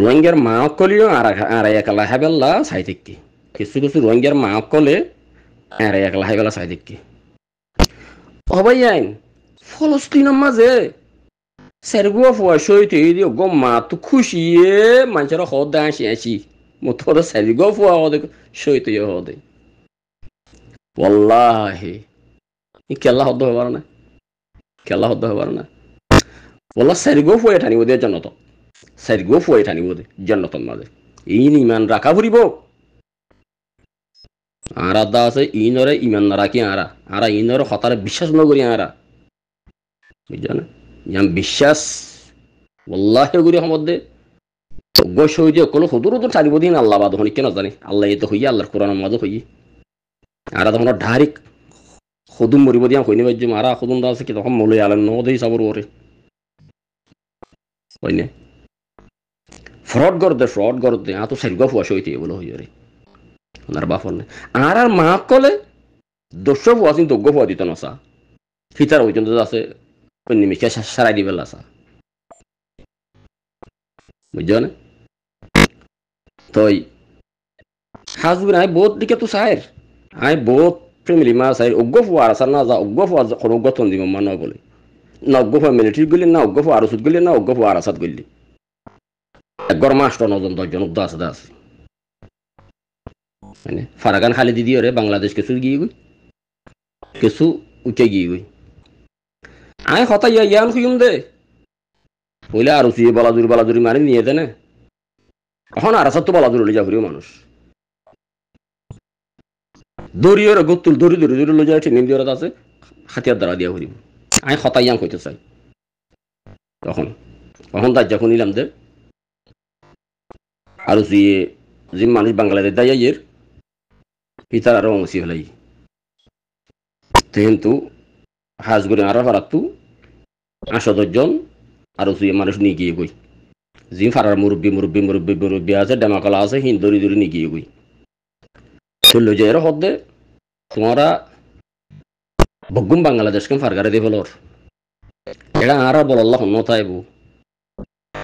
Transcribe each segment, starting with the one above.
রোহিঙ্গার মা অকলেও আর একলা হেবেল্লা সাই দেখি কিছু কিছু রোহিঙ্গার মা অকলে আর একলা হেবেলা সাই দেখি হবাই আইন ফলস্তিনের মাঝে সেরগুয়া ফুয়াশো তৈরি গো মা তো খুশিয়ে মানুষের হদ আসি আসি মতো হতো সেরগুয়া ফুয়া হদে সই তৈরি হদে ওল্লাহে কেলা হদ্দ হবার না কেলা হদ্দ হবার না ওল্লা সেরগুয়া ফুয়া ঠানি ওদের জন্য তো সদ্গো ঠানি বোধে জান্নাতন মাঝে ইন ইমান রাখা ফুরিব আরা দা আছে ইনরে ইমান না রাখি আরা আরা ইনরে হতারে বিশ্বাস নগরি আরা বুঝছো না ইয়াম বিশ্বাস ওল্লাহ গুরি সমদে গৈ সৈ যে অকল হুদুর সদূর চালিব দিন আল্লাহ বাদ হনি কেন জানি আল্লাহ এতে হইয়া আল্লাহর কোরআন মাঝে হইয়ে আরা তখন ঢারিক সদুম মরিব দিয়া হইনি বাজ্য আরা সদুম দা আছে কি তখন মলে আলেন নদেই চাবর ওরে হয়নে ফ্রড করতে ফ্রড করতে আ তো সেরগা ফুয়া সইতে বলো হই রে ওনার বাপ হলে আর আর মা কলে দস্য ফুয়া সিন দজ্ঞ ফুয়া দিত নসা হিতার ওই জন্য আছে নিমিষে সারাই দিবে লাসা বুঝছো না তই হাজবেন্ড আই বহুত দিকে তো সাইর আই বহুত ফ্যামিলি মা সাইর অজ্ঞ ফুয়া আর না যা অজ্ঞ ফুয়া কোনো গতন তন্দিম মানা বলে না অজ্ঞ ফুয়া মিলিটারি গলি না অজ্ঞ ফুয়া সুদ গলি না অজ্ঞ ফুয়া সাত গলি গরমাষ্ট নজন দশজন উদ্দ আছে আছে মানে ফারাগান খালি দিদি ওরে বাংলাদেশ কিছু গিয়ে গই কিছু উঠে গিয়ে গই আয় হতা ইয়া ইয়ান খুঁজুম দে বইলে আর উচিয়ে বালাজুর বালাজুরি মানে নিয়ে দেনে এখন আর তো বালাজুর হলে যাবরিও মানুষ দড়ি ওরা গোতুল দড়ি দড়ি দড়ি লো যায় ঠেনে দিয়ে আছে হাতিয়ার দ্বারা দিয়া ঘুরিব আয় হতা ইয়ান কইতে চাই তখন তখন তার যখন নিলাম দে আৰু যে যি মানুষ বাংলাদেশ দায়ের পিতার আরো অংশী হলাই কিন্তু হাজ করে আরো হারাতু আশো দশজন আৰু যে মানুষ নিয়ে গিয়ে গই যে ফারার মুরব্বী মুরব্বী মুরব্বী মুরব্বী আছে ডেমাকলা আছে হিন্দরি দূরে নিয়ে গিয়ে গই চললো যে এরো হদ্দে তোমরা বগুম বাংলাদেশকে ফারগারে দিয়ে এরা আর বল আল্লাহ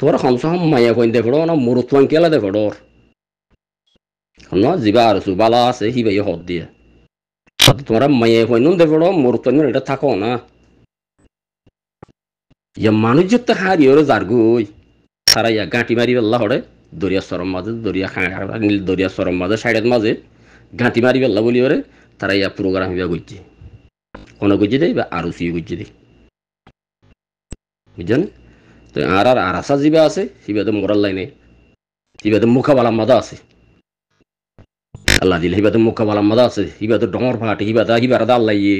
তোর খমসা খম মাইয়া কইন দেখড় না মরুতওয়ান কেলা দেখড় না জিবা আর সুবালা আছে হি ভাই ইয়ে হদ দিয়ে তোমরা মাইয়া কইন দেখো মরুতওয়ান এটা থাকো না ইয়া মানুষ যে হারি ওরে যার গই সারা ইয়া গাঁটি মারি বেল্লা হরে দরিয়া সরম মাঝে দরিয়া নীল দরিয়া সরম মাঝে সাইডের মাঝে গাঁটি মারি বেল্লা বলি ওরে তারা ইয়া প্রোগ্রাম হিবা করছে কোনো করছে দেই বা আরও সিও করছে দেয় বুঝলেন তো আর আর আরাসা জিবা আছে সিবাদ মরার লাইনে সিবাতে মুখাবালা মাদা আছে আল্লাহ দিলে হিবাতে মুখাবালা মাদা আছে সিবাদ ডঙর ফাট সিবাদ সিবার দা আল্লাহ ইয়ে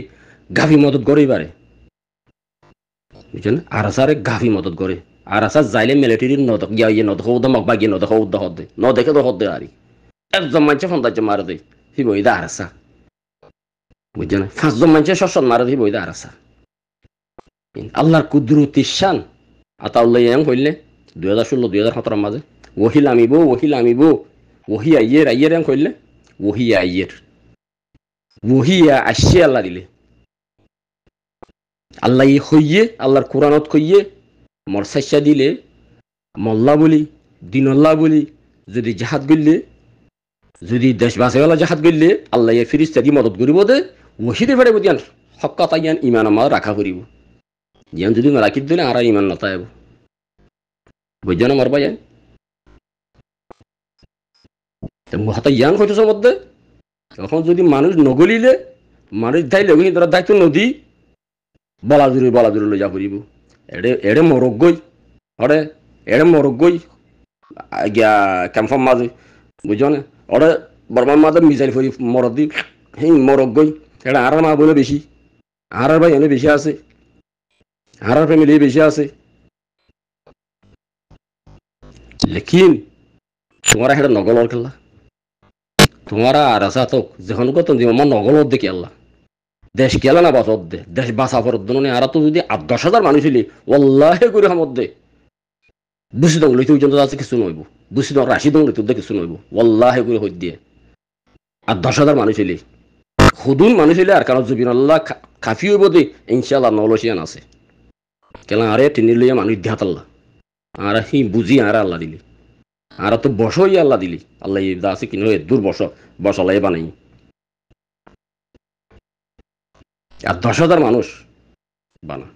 গাভী মদত করে এবারে বুঝছেন আরাসারে গাভী মদত করে আরাসা যাইলে মিলিটারির নদক গিয়া ইয়ে নদক উদ্দা মকবা বাগিয়ে নদক উদ্দা হদ দে ন দেখে তো হদ দে আরি একজন মানছে ফন্দাচ্ছে মারে দে হিব ইদা আরাসা বুঝছেন পাঁচজন মানছে সশন মারে দে হিব ইদা আরাসা আল্লাহর কুদরতির শান আতাউল্লাহ ইয়াং কইলে দুই হাজার ষোলো দুই হাজার সতেরোর মাঝে ওহিল আমিব ওহিল আমিব ওহি আইয়ের আইয়ের ইয়াং কইলে ওহি আইয়ের ওহি আসছে আল্লাহ দিলে আল্লাহ হইয়ে আল্লাহর কোরআনত কইয়ে মরসাইসা দিলে মল্লা বলি দিনল্লা বলি যদি জাহাত গিললে যদি দেশ বাসেওয়ালা জাহাজ গিললে আল্লাহ ফিরিস্তা দি মদত করিব দে ওহিদে ফেরে বুদিয়ান হক্কা তাইয়ান ইমান আমার রাখা করিব yanzu যদি lakit dole ara iman na tayo bujana marba ya তো হতা ইয়ান কইতো মধ্যে তখন যদি মানুষ নগলিলে মানুষ দাইলে ওই ধর দায়িত্ব নদী বলাজুরি বলাজুরি লইয়া ফুরিব এড়ে এড়ে মরগই অরে এড়ে মরগই গিয়া ক্যাম্পম মাঝে বুঝো না অরে বর্মান মাঝে মিজাইল ফুরি মরদি হেই মরগই এটা আর মা বলে বেশি আর ভাই এনে বেশি আছে হারার ফ্যামিলি বেশি আছে লেকিন তোমারা সেটা নগলর খেলা তোমারা আর আসা তো যখন কত আমার নগলর দেখি আল্লাহ দেশ গেল না বাঁচর দে দেশ বাঁচা ফেরত দনে আর তো যদি আট দশ হাজার মানুষ হইলি ওল্লাহে করে আমার দে বুঝি দম লইতে পর্যন্ত আছে কিছু নইব বুঝি দম রাশি দম লইতে কিছু নইব ওল্লাহে করে হই দিয়ে আর দশ হাজার মানুষ হইলি হুদুন মানুষ হইলে আর কারণ জুবিন আল্লাহ কাফি হইব দে ইনশাল্লাহ নলসিয়ান আছে কেলা আরে তিনি লইয়া মানুষ দেহাত আল্লাহ আর হি বুঝি আর আল্লাহ দিলি আর তো বসই আল্লাহ দিলি আল্লাহ আছে কিনো এ দূর বস বসালাই বানাই আর দশ হাজার মানুষ বানা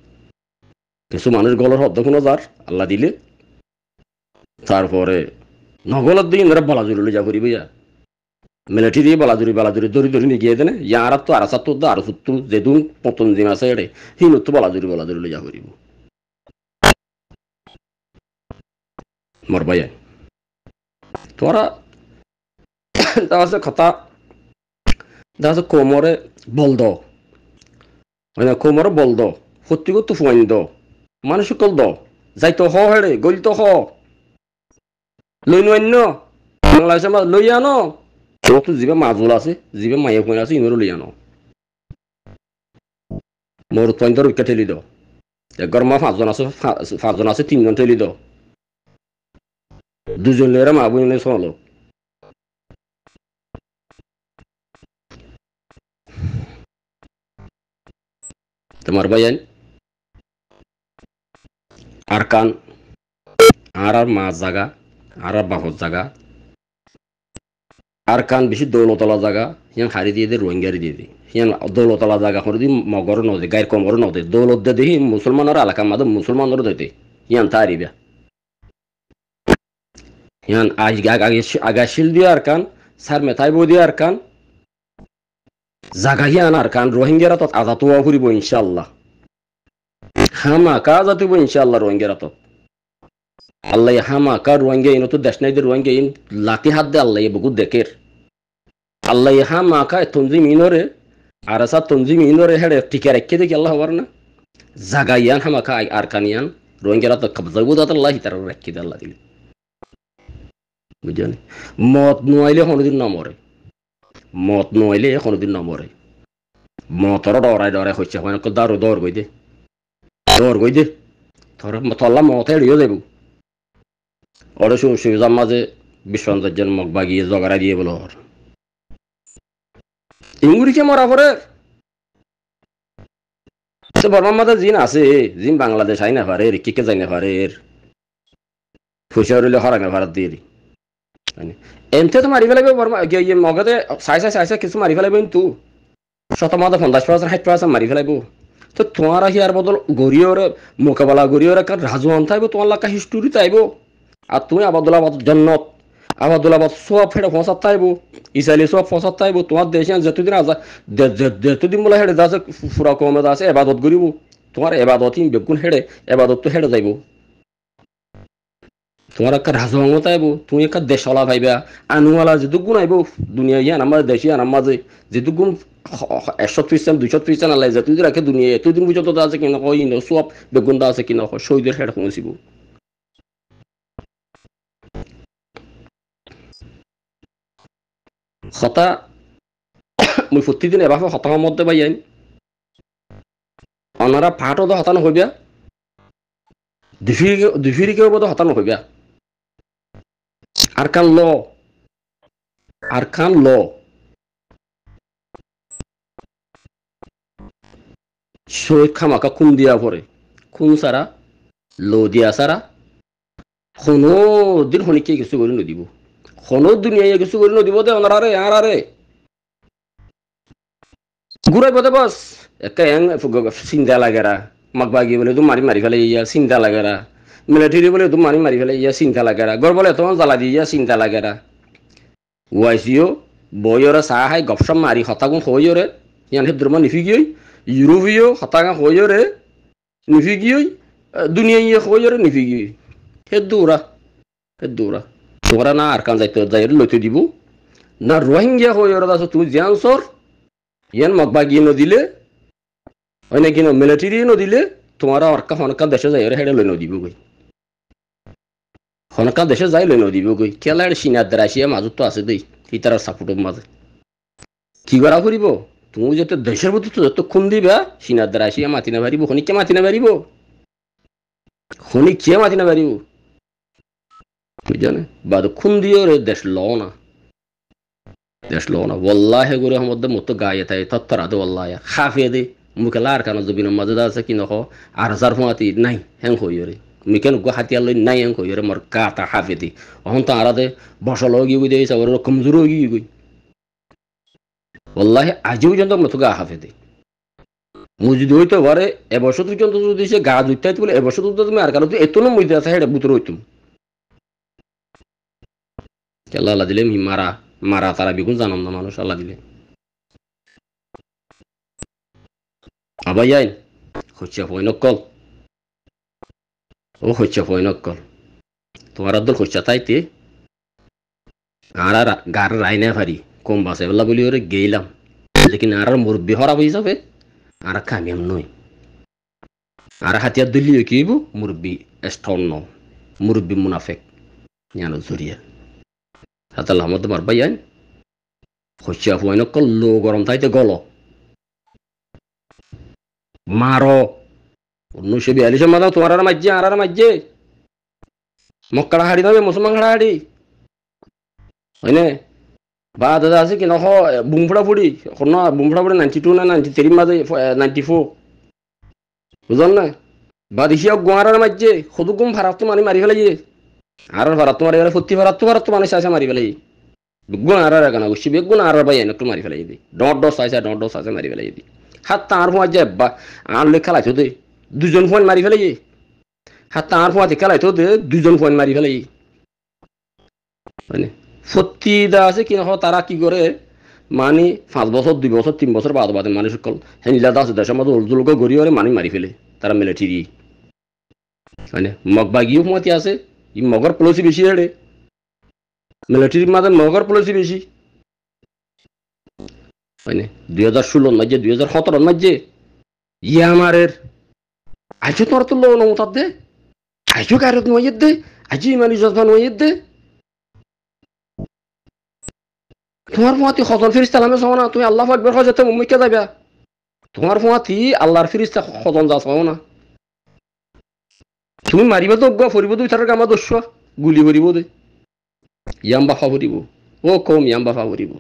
কিছু মানুষ গলার হদ্দ কোনো যার আল্লাহ দিলে তারপরে নগলার দিয়ে ইন্দ্রা বালাজুরি যা করি বুঝা মিলিটারি দিয়ে বালাজুরি বালাজুরি দড়ি ধরি নিয়ে গিয়ে দেনে ইয়ার তো আর সাত আর সত্তর যে দুন পতন দিন আছে এড়ে হিনুত বলা বালাজুরি লইয়া করিব مربيان تورا داز خطا داز كومور بولدو انا كومور بولدو خطيغو تفوين دو مانشو كل دو زيتو هو هري قلتو هو لون وينو مالاشا ما لويانو تو زيبا معزولاسي زيبا ما يكوناسي ينورو ليانو মোৰ পইণ্টৰ উইকেট ঠেলি দিওঁ এঘৰ মই পাঁচজন আছোঁ পাঁচজন আছে তিনিজন ঠেলি দিওঁ দুজন লেরা মা বুঝলে সলো তোমার বাজান আর কান আর আর মাছ জাগা আর আর বাহর জাগা আর কান বেশি দৌলতলা জায়গা হিয়ান হারি দিয়ে দেয় রোহিঙ্গারি দিয়ে দিই হিয়ান দৌলতলা জায়গা করে দিই মগর নদী গায়ের কমর নদী দৌলত দিয়ে দিই মুসলমানের এলাকার মাঝে মুসলমানের দিতে হিয়ান তারিবা Yani agashil diyor arkan, sermetay bu diyor arkan, zagayan arkan, rohingya ratot azatu vahuri bu inşallah. Hamaka azatu bu inşallah rohingya ratot. আল্লাহ হামাকা কা ইন তো দেশ নাই রোহিঙ্গা ইন লাতি হাত দে আল্লাহ বহুত দেখের আল্লাহ হামাকা তঞ্জিম ইনরে আর আসা তঞ্জিম ইনরে হেড়ে টিকা রেখে দেখি আল্লাহ হবার না জাগাইয়ান হামাকা আর কানিয়ান রোহিঙ্গারা তো কবজাবুদাত আল্লাহ তারা রেখে দে আল্লাহ দিলে বুঝলেন মদ নোয়াইলে কোনোদিন নমরে মদ নোয়াইলে কোনোদিন নমরে মতর ডরাই ডরাই হচ্ছে মানে দারু দর গই দে দর গই দে ধর তল্লা মত এড়িয়ে দেব ওরে সুবিধার মাঝে বিশ্বন্দর্যের মগ বাগিয়ে জগড়া দিয়ে বলো ওর ইংরেজি মরা পরে তো বর্মার মাঝে জিন আছে জিন বাংলাদেশ আইনে না পারে রিকিকে যাইনে না পারে এর ফুসে হরিলে হরাই ভারত দিয়ে হয়নি এমতে মাৰিব লাগিব মগতে চাই চাই চাইছে কিছু মাৰি পেলাব তু শতমাত পঞ্চাছ পাৰ্চেণ্ট ষাঠি পাৰ্চেণ্ট মাৰি পেলাব তো তোমাৰ সিয়াৰ বদল গৰিয়ৰে মোকাবেলা গৰিয়ৰে কাৰণ ৰাজু অন্থাইব তোমাৰ লাকা হিষ্টৰী তাইব আৰু তুমি আবাদুল্লাবাদ জন্নত আবাদুল্লাবাদ সব হেঁটে ফসাত তাইব ইসাইলি সব ফসাত তাইব তোমার দেশে যেতদিন আজা যেতদিন বলে হেঁটে যাচ্ছে ফুরা কমে আছে এবাদত ঘূৰিব তোমাৰ এবাদত বেগুন হেঁটে এবাদত তো হেঁটে যাইব তোমার একটা রাজভঙ্গত আইব তুমি একটা দেশলা ভাইবা আনুয়ালা যেটুক গুণ আইব দুনিয়া ইয়ান আমার দেশ ইয়ান আমার যে যেটুক গুণ একশো খ্রিস্টান দুশো খ্রিস্টান আলাই যায় তুই রাখে দুনিয়া এতদিন বুঝত আছে কি নকয় ইন সব বেগুনটা আছে কি নকয় শহীদের হেড শুনেছিব হতা মই প্রতিদিন এবাৰ হতা মধ্যে পাই আইন অনারা ফাটো হতা নহবা দিফিরিকে দিফিরিকে হতা নহবা আরকান ল আরকান ল শোয়েক খামাকা খুন দিয়া পরে খুন সারা ল দিয়া সারা খনো দিন শনিকে কিছু করে নদিব খনো দুনিয়ায় কিছু করে নদিব দে অনারারে আরারে ঘুরাই পথে বাস একা এং চিন্তা লাগেরা মাক বাগি বলে তো মারি মারি ফেলে ইয়া চিন্তা লাগেরা মিলিটারি বলে তুমি মানি মারি ফেলে ইয়া চিন্তা লাগে রা গড় বলে তোমার জ্বালা দিয়ে ইয়া চিন্তা লাগে রা ওয়াইসিও বইরে চাহ হাই গপসম মারি হই ওরে ইয়ান সে দ্রমা নিফিগিয়ই ইউরোপীয় হতাগা হইরে নিফিগিয়ই দুনিয়া ইয়ে হইরে নিফিগি হে দৌড়া হে দৌড়া তোমরা না আর কান যাইতে যাই লইতে দিব না হই হইরে দাস তুমি জিয়ান সর ইয়ান মগবা গিয়ে নদিলে হয় না কিনা মিলিটারি নদিলে তোমার অর্কা হনকা দেশে যাই হেডে লই নদিব গই সনকা দেশে যাই লৈ নদীব গৈ কেলাৰ চীনাত দ্ৰাইচিয়া মাজতো আছে দেই ইতাৰৰ চাপোৰ্টৰ মাজে কি কৰা ফুৰিব তুমি যাতে দেশৰ প্রতি তো যত খুন দিবা সিনার দ্বারা আসিয়া মাতি না পারিব খনিকে মাতি না পারিব খনিকে মাতি না পারিব জানে বাদ খুন দিও রে দেশ লও না দেশ লও না ওল্লাহে গুরে হমদ মতো গায়ে তাই তত্তর আদে ওল্লাহে খাফে দে মুখে লার কানো জবিনের মাঝে আছে কি নখ আর হাজার ফোঁয়াতি নাই হ্যাং হইও রে miken go hati নাই nayen ko yore mor kata hafidi on ta arade basalogi gude sa woro kamzurogi gude wallahi আজিও পর্যন্ত আমরা তোকে আহা ফেতে মসজিদ হইতে পারে এবছর পর্যন্ত যদি সে গা ধুইতে বলে এবছর তো তুমি আর কারো এত না মসজিদ আছে এটা বুতর হইতুম আল্লাহ দিলে মারা মারা তারা বিগুন জানাম না মানুষ আল্লাহ দিলে আবার যাই হচ্ছে ফোন কল ও হইছে ফৈনকল তোমার দল হইছে তাইতে গাড়া গাড় রাই না পারি কম বাসে বলা বলি ওরে গেইলাম লেকিন আর মুরব্বী হরা হয়ে যাবে আর কামিয়াম নই আর হাতিয়ার দলি কি হইব মুরব্বী স্তর্ণ মুরব্বী মুনাফেক জ্ঞান জরিয়া হাতাল আহমদ তোমার ভাই আইন হইছে ফৈনকল লো গরম তাইতে গল মারো উনিশশো বিয়াল্লিশের মাথাও তোমার আর মারছে আর আর মারছে মক্কাড়া হাড়ি নামে মুসলমান খাড়া হাড়ি হয়নে বা দাদা আছে কি নখ বুমফুড়া ফুড়ি কোন বুমফুড়া ফুড়ি নাইনটি টু না নাইনটি থ্রির মাজে নাইনটি ফোর বুঝলেন না বা দেখি গুয়ার মারছে সদু গুম ভাড়াতো মানে মারি ফেলাই আর ভাড়াতো মারি ফেলে সত্যি ভাড়াতো ভাড়াতো মানুষ আছে মারি ফেলাই গুণ আর কেন গুছি বে গুণ আর ভাই এনেকটু মারি ফেলাই দি ডট ডস আছে ডট ডস আছে মারি ফেলাই দি হাত তাঁর ভুয়া যায় বা আর লেখা লাগছে দেই দুজন ফোন মারি ফেলাই হাত তাঁর পোয়াতে খেলাই তো দুজন ফোন মারি ফেলে মানে সত্যি দা আছে কি তারা কি করে মানে পাঁচ বছর দুই বছর তিন বছর বাদ বাদে মানুষ সকল হেনিলা দাস দেশের মধ্যে উর্দুলোকে গড়িয়ে ওরে মানি মারি ফেলে তারা মেলে দিয়ে মানে মগ বাগিও ফোয়াতে আছে ই মগর পলসি বেশি রে মিলিটারির মাঝে মগর পলিসি বেশি মানে দুই হাজার ষোলোর মাঝে দুই হাজার সতেরোর মাঝে ইয়ে আমারের عجيت مرة الله ولا مطدة عجيو عرض نويدة عجي مالي جذبة نويدة তোমার ফুঁয়াতি খতন ফিরিস্তা নামে চাও না তুমি আল্লাহ আকবর হয় যাতে মুম্বাইকে যাবে তোমার ফুঁয়াতি আল্লাহর ফিরিস্তা খতন যা চাও না তুমি মারিব তো অজ্ঞ ফুরিব দুই থাকার আমার দস্য গুলি ভরিব দে ইয়াম বাফা ভরিব ও কম ইয়াম বাফা ভরিব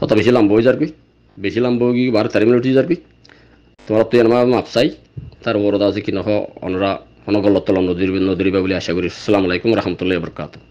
কত বেশি লম্বা হয়ে যাবি কি ಬಾರ ತಲೆ মিনিট ಹುಟ್ಟಿದಾರ್ಬಿ যাবি তোমার মা মাপ চাই তার বড়দা আছে কি নহ অনরা অনগলতলা নদীর নদীর বলে আশা করি আসসালামু আলাইকুম রহমতুল্লাহ